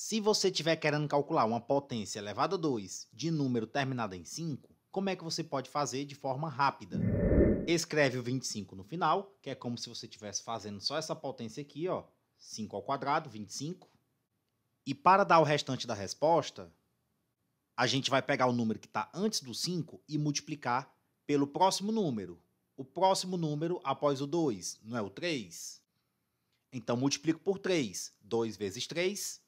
Se você estiver querendo calcular uma potência elevada a 2 de número terminado em 5, como é que você pode fazer de forma rápida? Escreve o 25 no final, que é como se você estivesse fazendo só essa potência aqui, ó, 5 ao quadrado, 25. E para dar o restante da resposta, a gente vai pegar o número que está antes do 5 e multiplicar pelo próximo número. O próximo número após o 2, não é o 3? Então multiplico por 3. 2 vezes 3,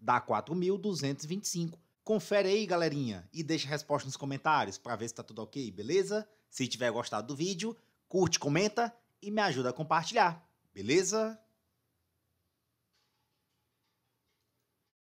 dá 4.225. Confere aí, galerinha, e deixa a resposta nos comentários para ver se tá tudo ok, beleza? Se tiver gostado do vídeo, curte, comenta e me ajuda a compartilhar, beleza?